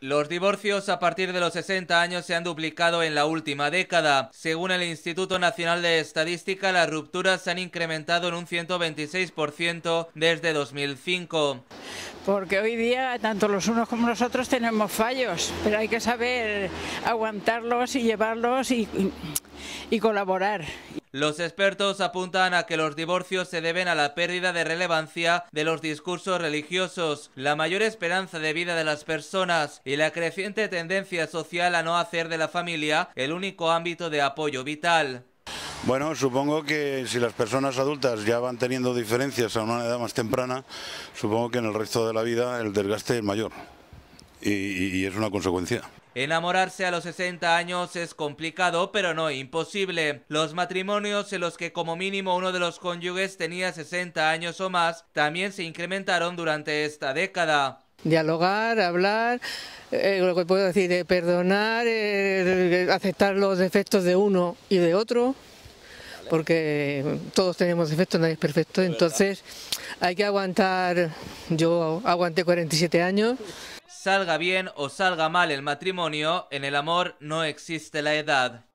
Los divorcios a partir de los 60 años se han duplicado en la última década. Según el Instituto Nacional de Estadística, las rupturas se han incrementado en un 126% desde 2005. Porque hoy día tanto los unos como los otros tenemos fallos, pero hay que saber aguantarlos y llevarlos y, y colaborar. Los expertos apuntan a que los divorcios se deben a la pérdida de relevancia de los discursos religiosos, la mayor esperanza de vida de las personas y la creciente tendencia social a no hacer de la familia el único ámbito de apoyo vital. Bueno, supongo que si las personas adultas ya van teniendo diferencias a una edad más temprana, supongo que en el resto de la vida el desgaste es mayor y, es una consecuencia. Enamorarse a los 60 años es complicado, pero no imposible. Los matrimonios en los que como mínimo uno de los cónyuges tenía 60 años o más también se incrementaron durante esta década. Dialogar, hablar, eh, lo que puedo decir, eh, perdonar, eh, aceptar los defectos de uno y de otro, porque todos tenemos defectos, nadie es perfecto, entonces hay que aguantar, yo aguanté 47 años. Salga bien o salga mal el matrimonio, en el amor no existe la edad.